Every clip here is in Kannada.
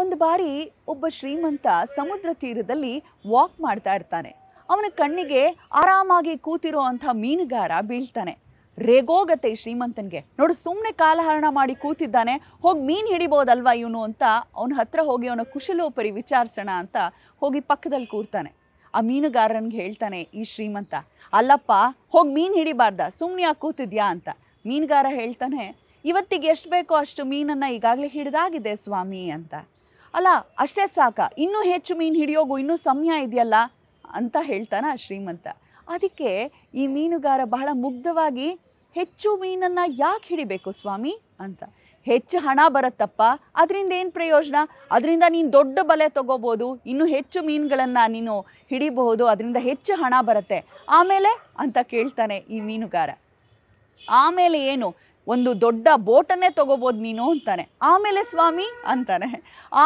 ಒಂದು ಬಾರಿ ಒಬ್ಬ ಶ್ರೀಮಂತ ಸಮುದ್ರ ತೀರದಲ್ಲಿ ವಾಕ್ ಮಾಡ್ತಾ ಇರ್ತಾನೆ ಅವನ ಕಣ್ಣಿಗೆ ಆರಾಮಾಗಿ ಕೂತಿರೋ ಅಂಥ ಮೀನುಗಾರ ಬೀಳ್ತಾನೆ ರೇಗೋಗತ್ತೆ ಶ್ರೀಮಂತನಿಗೆ ನೋಡು ಸುಮ್ಮನೆ ಕಾಲಹರಣ ಮಾಡಿ ಕೂತಿದ್ದಾನೆ ಹೋಗಿ ಮೀನು ಹಿಡಿಬೋದಲ್ವಾ ಇವನು ಅಂತ ಅವನ ಹತ್ರ ಹೋಗಿ ಅವನ ಕುಶಲೋಪರಿ ವಿಚಾರಿಸೋಣ ಅಂತ ಹೋಗಿ ಪಕ್ಕದಲ್ಲಿ ಕೂರ್ತಾನೆ ಆ ಮೀನುಗಾರನಿಗೆ ಹೇಳ್ತಾನೆ ಈ ಶ್ರೀಮಂತ ಅಲ್ಲಪ್ಪ ಹೋಗಿ ಮೀನು ಹಿಡಿಬಾರ್ದ ಸುಮ್ಮನೆ ಯಾಕೆ ಕೂತಿದ್ಯಾ ಅಂತ ಮೀನುಗಾರ ಹೇಳ್ತಾನೆ ಇವತ್ತಿಗೆ ಎಷ್ಟು ಬೇಕೋ ಅಷ್ಟು ಮೀನನ್ನು ಈಗಾಗಲೇ ಹಿಡಿದಾಗಿದೆ ಸ್ವಾಮಿ ಅಂತ ಅಲ್ಲ ಅಷ್ಟೇ ಸಾಕ ಇನ್ನೂ ಹೆಚ್ಚು ಮೀನು ಹಿಡಿಯೋಗು ಇನ್ನೂ ಸಮಯ ಇದೆಯಲ್ಲ ಅಂತ ಹೇಳ್ತಾನ ಶ್ರೀಮಂತ ಅದಕ್ಕೆ ಈ ಮೀನುಗಾರ ಬಹಳ ಮುಗ್ಧವಾಗಿ ಹೆಚ್ಚು ಮೀನನ್ನು ಯಾಕೆ ಹಿಡಿಬೇಕು ಸ್ವಾಮಿ ಅಂತ ಹೆಚ್ಚು ಹಣ ಬರುತ್ತಪ್ಪ ಅದರಿಂದ ಏನು ಪ್ರಯೋಜನ ಅದರಿಂದ ನೀನು ದೊಡ್ಡ ಬಲೆ ತಗೋಬೋದು ಇನ್ನೂ ಹೆಚ್ಚು ಮೀನುಗಳನ್ನು ನೀನು ಹಿಡಿಬಹುದು ಅದರಿಂದ ಹೆಚ್ಚು ಹಣ ಬರುತ್ತೆ ಆಮೇಲೆ ಅಂತ ಕೇಳ್ತಾನೆ ಈ ಮೀನುಗಾರ ಆಮೇಲೆ ಏನು ಒಂದು ದೊಡ್ಡ ಬೋಟನ್ನೇ ತಗೋಬೋದು ನೀನು ಅಂತಾನೆ ಆಮೇಲೆ ಸ್ವಾಮಿ ಅಂತಾನೆ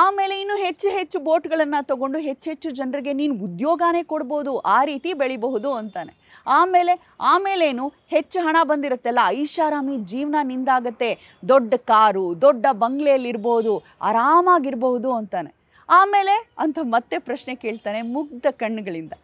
ಆಮೇಲೆ ಇನ್ನು ಹೆಚ್ಚು ಹೆಚ್ಚು ಬೋಟ್ಗಳನ್ನು ತಗೊಂಡು ಹೆಚ್ಚು ಹೆಚ್ಚು ಜನರಿಗೆ ನೀನು ಉದ್ಯೋಗನೇ ಕೊಡ್ಬೋದು ಆ ರೀತಿ ಬೆಳಿಬಹುದು ಅಂತಾನೆ ಆಮೇಲೆ ಆಮೇಲೇನು ಹೆಚ್ಚು ಹಣ ಬಂದಿರುತ್ತಲ್ಲ ಐಷಾರಾಮಿ ಜೀವನ ನಿಂದಾಗತ್ತೆ ದೊಡ್ಡ ಕಾರು ದೊಡ್ಡ ಬಂಗ್ಲೆಯಲ್ಲಿರ್ಬೋದು ಆರಾಮಾಗಿರ್ಬಹುದು ಅಂತಾನೆ ಆಮೇಲೆ ಅಂತ ಮತ್ತೆ ಪ್ರಶ್ನೆ ಕೇಳ್ತಾನೆ ಮುಗ್ಧ ಕಣ್ಣುಗಳಿಂದ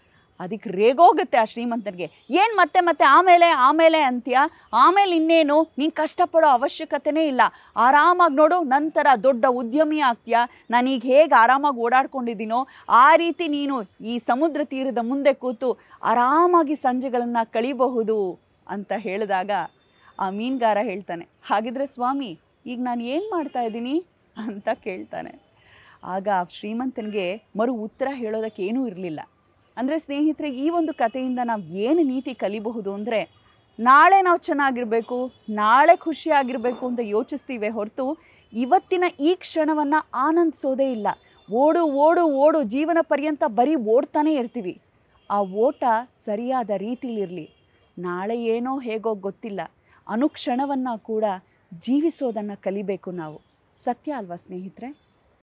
ಅದಕ್ಕೆ ರೇಗೋಗುತ್ತೆ ಆ ಶ್ರೀಮಂತನಿಗೆ ಏನು ಮತ್ತೆ ಮತ್ತೆ ಆಮೇಲೆ ಆಮೇಲೆ ಅಂತೀಯ ಆಮೇಲೆ ಇನ್ನೇನು ನೀನು ಕಷ್ಟಪಡೋ ಅವಶ್ಯಕತೆನೇ ಇಲ್ಲ ಆರಾಮಾಗಿ ನೋಡು ನಂತರ ದೊಡ್ಡ ಉದ್ಯಮಿ ಆಗ್ತೀಯ ನಾನೀಗ ಹೇಗೆ ಆರಾಮಾಗಿ ಓಡಾಡ್ಕೊಂಡಿದ್ದೀನೋ ಆ ರೀತಿ ನೀನು ಈ ಸಮುದ್ರ ತೀರದ ಮುಂದೆ ಕೂತು ಆರಾಮಾಗಿ ಸಂಜೆಗಳನ್ನು ಕಳಿಬಹುದು ಅಂತ ಹೇಳಿದಾಗ ಆ ಮೀನುಗಾರ ಹೇಳ್ತಾನೆ ಹಾಗಿದ್ರೆ ಸ್ವಾಮಿ ಈಗ ನಾನು ಏನು ಮಾಡ್ತಾ ಇದ್ದೀನಿ ಅಂತ ಕೇಳ್ತಾನೆ ಆಗ ಶ್ರೀಮಂತನಿಗೆ ಮರು ಉತ್ತರ ಹೇಳೋದಕ್ಕೆ ಇರಲಿಲ್ಲ ಅಂದರೆ ಸ್ನೇಹಿತರೆ ಈ ಒಂದು ಕಥೆಯಿಂದ ನಾವು ಏನು ನೀತಿ ಕಲಿಬಹುದು ಅಂದರೆ ನಾಳೆ ನಾವು ಚೆನ್ನಾಗಿರಬೇಕು ನಾಳೆ ಖುಷಿಯಾಗಿರಬೇಕು ಅಂತ ಯೋಚಿಸ್ತೀವಿ ಹೊರತು ಇವತ್ತಿನ ಈ ಕ್ಷಣವನ್ನು ಆನಂದಿಸೋದೇ ಇಲ್ಲ ಓಡು ಓಡು ಓಡು ಜೀವನ ಪರ್ಯಂತ ಬರೀ ಓಡ್ತಾನೆ ಇರ್ತೀವಿ ಆ ಓಟ ಸರಿಯಾದ ರೀತಿಲಿರಲಿ ನಾಳೆ ಏನೋ ಹೇಗೋ ಗೊತ್ತಿಲ್ಲ ಅನುಕ್ಷಣವನ್ನು ಕೂಡ ಜೀವಿಸೋದನ್ನು ಕಲಿಬೇಕು ನಾವು ಸತ್ಯ ಅಲ್ವಾ ಸ್ನೇಹಿತರೆ